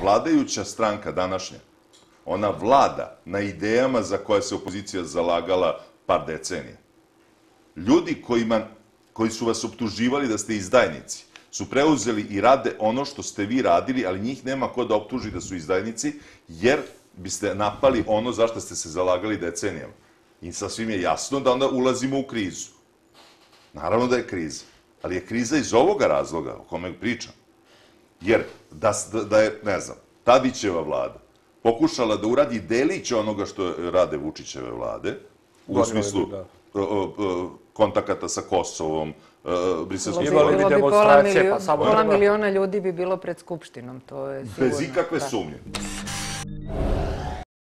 vladajuća stranka današnja, ona vlada na idejama za koje se opozicija zalagala par decenija. Ljudi kojima, koji su vas optuživali da ste izdajnici, su preuzeli i rade ono što ste vi radili, ali njih nema ko da optuži da su izdajnici, jer biste napali ono zašto ste se zalagali decenijama. I sasvim je jasno da onda ulazimo u krizu. Naravno da je kriza, ali je kriza iz ovoga razloga o kome pričam. Jer da, da, da je, ne znam, Tadićeva vlada pokušala da uradi delić onoga što rade Vučićeve vlade, u smislu da. kontakata sa Kosovom, e, briselskom sporazumom. Bilo bi demonstracije, pa samo... Pola miliona ljudi bi bilo pred Skupštinom, to je sigurno. Bez ikakve da. sumnje.